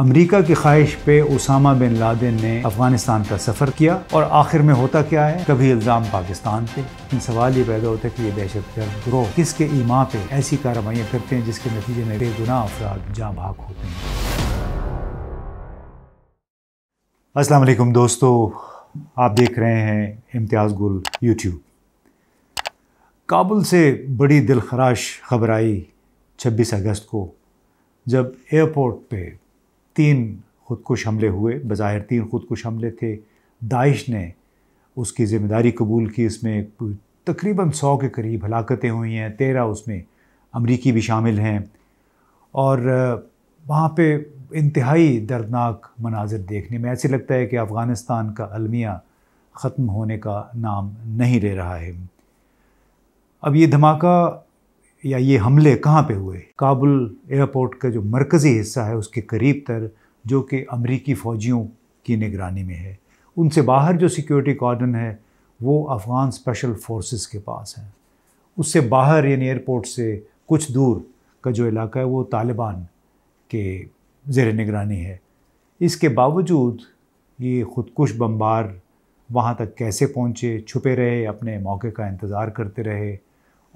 America की ख्वाहिश पे उसामा बिन लादेन ने अफगानिस्तान का सफ़र किया और आखिर में होता क्या है कभी इल्ज़ाम पाकिस्तान पे लेकिन सवाल ये पैदा होता है कि ये दहशत गर्द ग्रोह किसके ईमा पे ऐसी कार्रवाइयाँ करते हैं जिसके नतीजे में बेगुनाह अफराद जाँ भाग होते हैं वालेकुम दोस्तों आप देख रहे हैं इम्तियाज़ गुल यूट्यूब काबुल से बड़ी दिलखराश खबर आई छब्बीस अगस्त को जब एयरपोर्ट पे तीन खुदकुश हमले हुए बज़ाहिर तीन खुदकुश हमले थे दाइश ने उसकी ज़िम्मेदारी कबूल की इसमें तकरीबन सौ के करीब हलाकतें हुई हैं तेरह उसमें अमरीकी भी शामिल हैं और वहाँ पे इंतहाई दर्दनाक मनाजिर देखने में ऐसे लगता है कि अफ़गानिस्तान का अलमिया ख़त्म होने का नाम नहीं ले रहा है अब ये धमाका या ये हमले कहाँ पे हुए काबुल एयरपोर्ट का जो मरकज़ी हिस्सा है उसके करीब तर जो कि अमरीकी फ़ौजियों की निगरानी में है उनसे बाहर जो सिक्योरिटी कॉर्डन है वो अफ़गान स्पेशल फोर्सेस के पास है उससे बाहर यानी एयरपोर्ट से कुछ दूर का जो इलाका है वो तालिबान के जेर निगरानी है इसके बावजूद ये ख़ुदकुश बम्बार वहाँ तक कैसे पहुँचे छुपे रहे अपने मौके का इंतज़ार करते रहे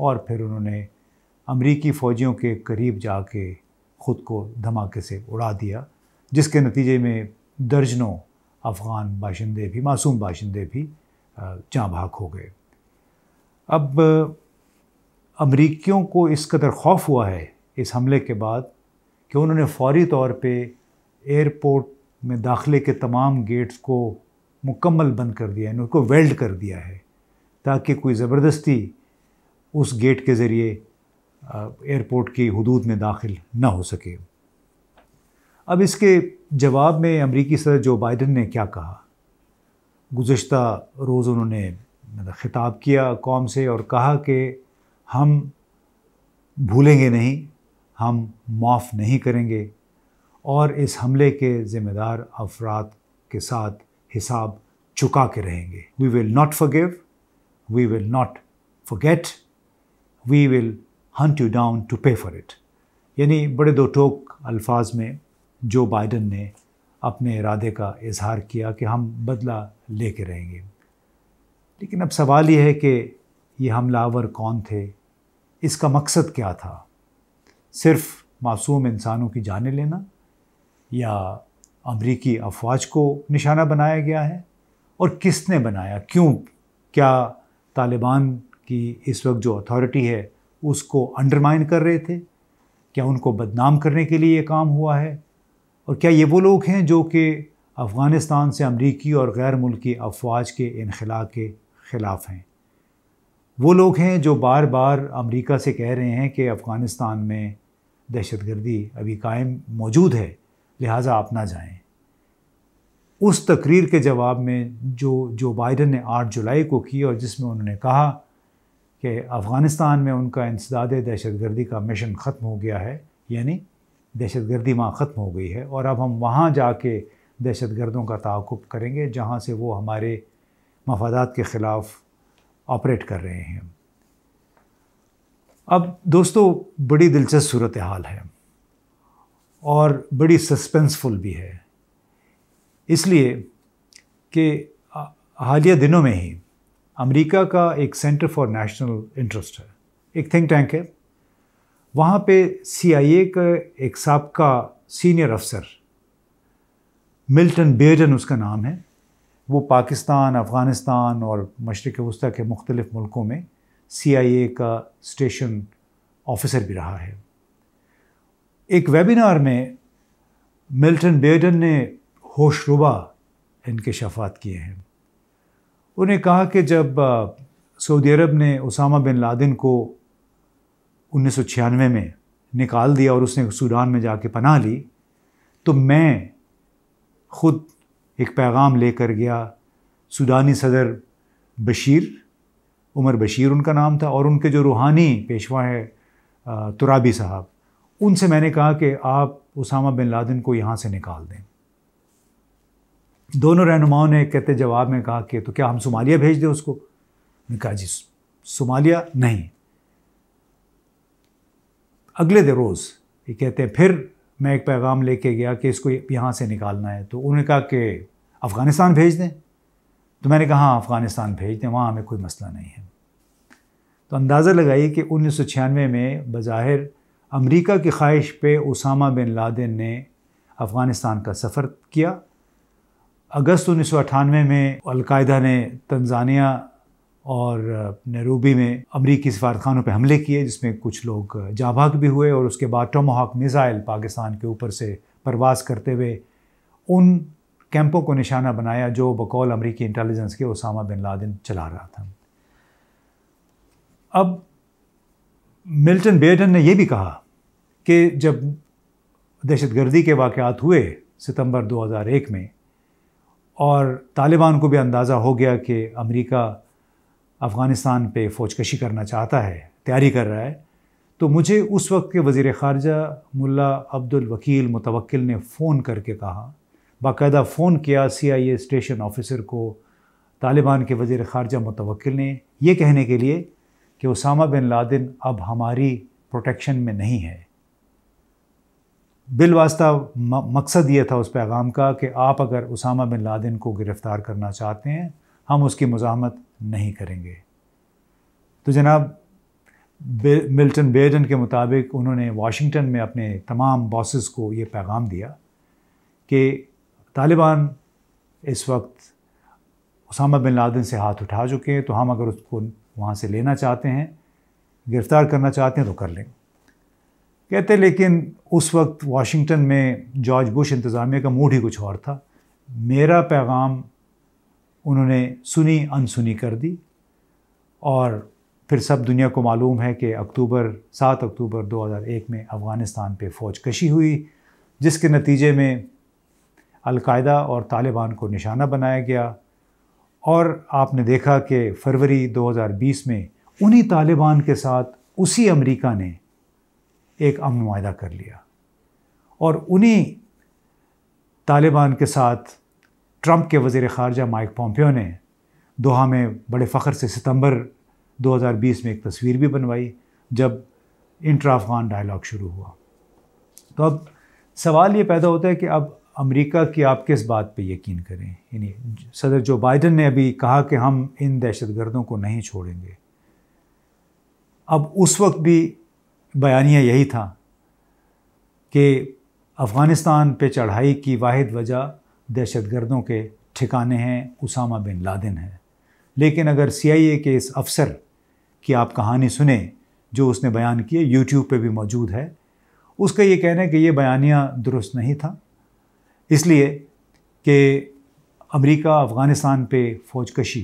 और फिर उन्होंने अमरीकी फ़ौजियों के करीब जाके ख़ुद को धमाके से उड़ा दिया जिसके नतीजे में दर्जनों अफ़गान बाशिंदे भी मासूम बाशिंदे भी चाँ भाग हो गए अब अमरीकियों को इस कदर खौफ हुआ है इस हमले के बाद कि उन्होंने फौरी तौर पे एयरपोर्ट में दाखिले के तमाम गेट्स को मुकम्मल बंद कर दिया है उनको वेल्ड कर दिया है ताकि कोई ज़बरदस्ती उस गेट के ज़रिए एयरपोर्ट की हदूद में दाखिल ना हो सके अब इसके जवाब में अमरीकी सदर जो बाइडन ने क्या कहा गुज्त रोज़ उन्होंने मतलब ख़िताब किया कौम से और कहा कि हम भूलेंगे नहीं हम माफ़ नहीं करेंगे और इस हमले के ज़िम्मेदार अफराद के साथ हिसाब चुका के रहेंगे we will not forgive we will not forget we will hunt you down to pay for it यानी बड़े दो टोक अल्फाज में जो बाइडन ने अपने इरादे का इजहार किया कि हम बदला ले कर रहेंगे लेकिन अब सवाल यह है कि ये हमलावर कौन थे इसका मकसद क्या था सिर्फ मासूम इंसानों की जान लेना या अमरीकी अफवाज को निशाना बनाया गया है और किसने बनाया क्यों क्या तालिबान की इस वक्त जो अथॉरिटी है उसको अंडरमाइन कर रहे थे क्या उनको बदनाम करने के लिए ये काम हुआ है और क्या ये वो लोग हैं जो कि अफ़गानिस्तान से अमरीकी और गैर मुल्की अफवाज के इनखला के ख़िलाफ़ हैं वो लोग हैं जो बार बार अमेरिका से कह रहे हैं कि अफ़गानिस्तान में दहशत गर्दी अभी कायम मौजूद है लिहाजा आप ना जाएं उस तकरीर के जवाब में जो जो बाइडन ने 8 जुलाई को की और जिसमें उन्होंने कहा कि अफ़गानिस्तान में उनका इंसदाद दहशतगर्दी का मिशन ख़त्म हो गया है यानी दहशत गर्दी वहाँ ख़त्म हो गई है और अब हम वहाँ जा के दहशत गर्दों का तकुब करेंगे जहाँ से वो हमारे मफादात के ख़िलाफ़ ऑपरेट कर रहे हैं अब दोस्तों बड़ी दिलचस्प सूरत हाल है और बड़ी सस्पेंसफुल भी है इसलिए कि हालिया दिनों में ही अमेरिका का एक सेंटर फॉर नेशनल इंटरेस्ट है एक थिंक टैंक है वहाँ पे सीआईए का एक सबका सीनियर अफसर मिल्टन बेजन उसका नाम है वो पाकिस्तान अफ़गानिस्तान और मशरक़ वस्ती के मुख्तलिफ़ मुल्कों में सीआईए का स्टेशन ऑफिसर भी रहा है एक वेबिनार में मिल्टन बेडन ने होशरुबा इनके शफात किए हैं उन्हें कहा कि जब सऊदी अरब ने उसामा बिन लादिन को उन्नीस में निकाल दिया और उसने सूडान में जाके पनाह ली तो मैं ख़ुद एक पैगाम लेकर गया सूडानी सदर बशीर उमर बशीर उनका नाम था और उनके जो रूहानी पेशवा है तुराबी साहब उनसे मैंने कहा कि आप उसामा बिन लादिन को यहाँ से निकाल दें दोनों रहनुमाओं ने कहते जवाब में कहा कि तो क्या हम सोमालिया भेज दें उसको ने कहा जी सोमालिया नहीं अगले दिन रोज़ ये कहते हैं फिर मैं एक पैगाम लेके गया कि इसको यहाँ से निकालना है तो उन्होंने कहा कि अफ़गानिस्तान भेज दें तो मैंने कहा हाँ अफ़गानिस्तान भेज दें वहाँ हमें कोई मसला नहीं है तो अंदाज़ा लगाइए कि उन्नीस में बज़ाहिर अमेरिका की ख्वाहिश पे उसामा बिन लादेन ने अफ़गानिस्तान का सफ़र किया अगस्त उन्नीस में अलकायदा ने तंजानिया और नरूबी में अमरीकी सफारतखानों पर हमले किए जिसमें कुछ लोग जाभाग भी हुए और उसके बाद टोमोहाक मिज़ाइल पाकिस्तान के ऊपर से परवास करते हुए उन कैंपों को निशाना बनाया जो बकौल अमरीकी इंटेलिजेंस के उसामा बिन लादिन चला रहा था अब मिल्टन बेडन ने यह भी कहा कि जब दहशत गर्दी के वाक़ हुए सितंबर 2001 में और तालिबान को भी अंदाज़ा हो गया कि अमेरिका अफ़गानिस्तान पे फ़ौज कशी करना चाहता है तैयारी कर रहा है तो मुझे उस वक्त के वज़ी ख़ारजा मुल्ला अब्दुल वकील मुतवक्किल ने फ़ोन करके कहा बाकायदा फ़ोन किया सी आई ए स्टेशन ऑफिसर को तालिबान के वज़ी ख़ारजा मुतवक्किल ने यह कहने के लिए कि उसामा बिन लादिन अब हमारी प्रोटेक्शन में नहीं है बिल वास्ता मकसद ये था उस पैगाम का कि आप अगर उसामा बिन लादेन को गिरफ़्तार करना चाहते हैं हम उसकी मज़ामत नहीं करेंगे तो जनाब बे, मिल्टन बेडन के मुताबिक उन्होंने वाशिंगटन में अपने तमाम बॉसेस को ये पैगाम दिया कि तालिबान इस वक्त उसामा बिन लादेन से हाथ उठा चुके हैं तो हम अगर उसको वहाँ से लेना चाहते हैं गिरफ़्तार करना चाहते हैं तो कर लेंगे कहते लेकिन उस वक्त वाशिंगटन में जॉर्ज बुश इंतज़ामिया का मूड ही कुछ और था मेरा पैगाम उन्होंने सुनी अनसुनी कर दी और फिर सब दुनिया को मालूम है कि अक्टूबर सात अक्टूबर 2001 में अफ़गानिस्तान पे फ़ौज कशी हुई जिसके नतीजे में अलकायदा और तालिबान को निशाना बनाया गया और आपने देखा कि फरवरी 2020 में उन्हीं तालिबान के साथ उसी अमेरिका ने एक अमन माह कर लिया और उन्हीं तालिबान के साथ ट्रंप के वजीर ख़ारजा माइक पोम्पियो ने दोहा में बड़े फ़ख्र से सितंबर 2020 में एक तस्वीर भी बनवाई जब इंटर अफ़गान डायलॉग शुरू हुआ तो अब सवाल ये पैदा होता है कि अब अमेरिका की आप किस बात पे यकीन करें यानी सदर जो बाइडन ने अभी कहा कि हम इन दहशत गर्दों को नहीं छोड़ेंगे अब उस वक्त भी बयानिया यही था कि अफ़गानिस्तान पे चढ़ाई की वाद वजह दहशतगर्दों के ठिकाने हैं उसामा बिन लादेन है लेकिन अगर सीआईए के इस अफसर की आप कहानी सुने जो उसने बयान किए यूट्यूब पे भी मौजूद है उसका ये कहना है कि ये बयानिया दुरुस्त नहीं था इसलिए कि अमेरिका अफ़गानिस्तान पे फौज कशी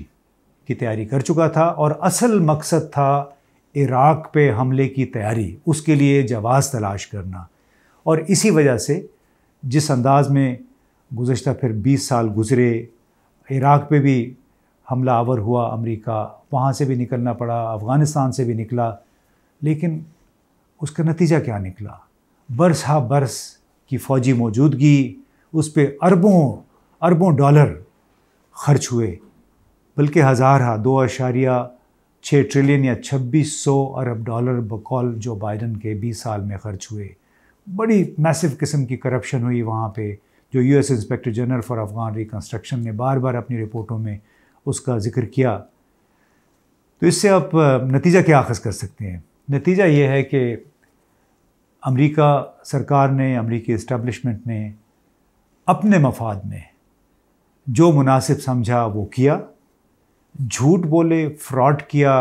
की तैयारी कर चुका था और असल मकसद था इराक़ पे हमले की तैयारी उसके लिए जवाज़ तलाश करना और इसी वजह से जिस अंदाज में गुज्त फिर 20 साल गुज़रे इराक़ पे भी हमला आवर हुआ अमेरिका वहाँ से भी निकलना पड़ा अफ़गानिस्तान से भी निकला लेकिन उसका नतीजा क्या निकला बरस हा बरस की फ़ौजी मौजूदगी उस पर अरबों अरबों डॉलर खर्च हुए बल्कि हज़ार हा दो अशारिया छः ट्रिलियन या छब्बीस सौ अरब डॉलर बकौल जो बाइडन के बीस साल में खर्च हुए बड़ी मैसिव किस्म की करप्शन हुई वहाँ पे जो US inspector general for Afghan reconstruction ने बार बार अपनी रिपोर्टों में उसका जिक्र किया तो इससे आप नतीजा क्या आखज कर सकते हैं नतीजा ये है कि अमेरिका सरकार ने अमेरिकी इस्टबलिशमेंट ने अपने मफाद में जो मुनासिब समझा वो किया झूठ बोले फ्रॉड किया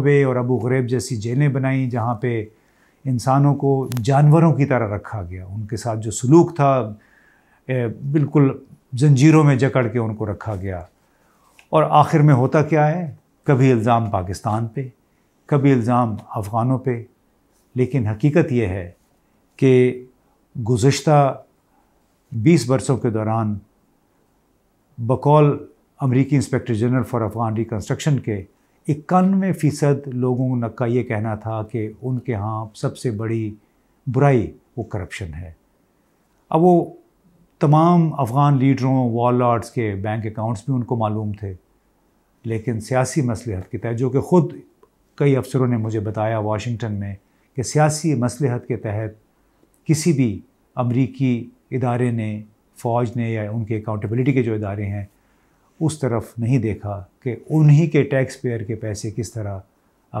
बे और अबू गरीब जैसी जेलें बनाई जहाँ पे इंसानों को जानवरों की तरह रखा गया उनके साथ जो सलूक था बिल्कुल जंजीरों में जकड़ के उनको रखा गया और आखिर में होता क्या है कभी इल्ज़ाम पाकिस्तान पे कभी इल्ज़ाम अफ़गानों पे लेकिन हकीकत यह है कि गुज्त बीस बरसों के दौरान बकौल अमरीकी inspector general for Afghan reconstruction के इक्यानवे फ़ीसद लोगों का ये कहना था कि उनके यहाँ सबसे बड़ी बुराई वो करप्शन है अब वो तमाम अफ़गान लीडरों वॉल के बैंक अकाउंट्स भी उनको मालूम थे लेकिन सियासी मसलहत के तहत जो कि ख़ुद कई अफसरों ने मुझे बताया वाशिंगटन में कि सियासी मसलहत के तहत किसी भी अमरीकी इदारे ने फ़ौज ने या उनके अकाउंटेबिलिटी के जो इदारे हैं उस तरफ नहीं देखा कि उन्हीं के टैक्स पेयर के पैसे किस तरह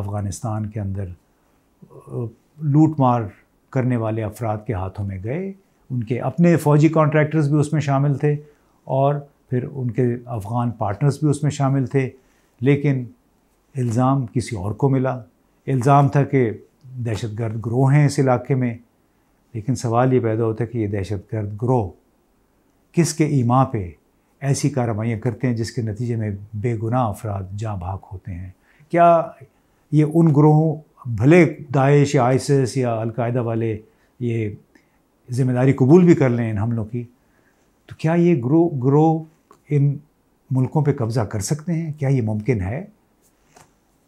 अफ़गानिस्तान के अंदर लूट मार करने वाले अफराद के हाथों में गए उनके अपने फ़ौजी कॉन्ट्रैक्टर्स भी उसमें शामिल थे और फिर उनके अफ़गान पार्टनर्स भी उसमें शामिल थे लेकिन इल्ज़ाम किसी और को मिला इल्ज़ाम था कि दहशत गर्द ग्रोह हैं इस इलाके में लेकिन सवाल ये पैदा होता है कि ये दहशत गर्द ग्रोह किसके ईमा पे ऐसी कार्रवाइयाँ करते हैं जिसके नतीजे में बेगुनाह अफराद जहाँ भाग होते हैं क्या ये उन ग्रोहों भले दाइश या आइसिस या अलकायदा वाले ये ज़िम्मेदारी कबूल भी कर लें इन हमलों की तो क्या ये ग्रो ग्रो इन मुल्कों पे कब्ज़ा कर सकते हैं क्या ये मुमकिन है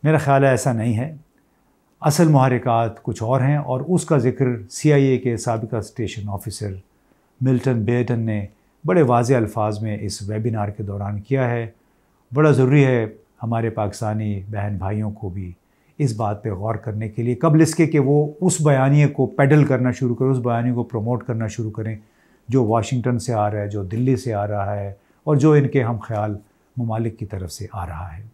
मेरा ख़्याल है ऐसा नहीं है असल महरक़ात कुछ और हैं और उसका ज़िक्र सी आई ए के सबका स्टेशन ऑफिसर मिल्टन बेटन ने बड़े वाज अल्फाज में इस वेबिनार के दौरान किया है बड़ा ज़रूरी है हमारे पाकिस्तानी बहन भाइयों को भी इस बात पे गौर करने के लिए कबल इसके कि वो उस बयानी को पेडल करना शुरू करें उस बयानी को प्रमोट करना शुरू करें जो वाशिंगटन से आ रहा है जो दिल्ली से आ रहा है और जो इनके हम ख्याल ममालिक की तरफ से आ रहा है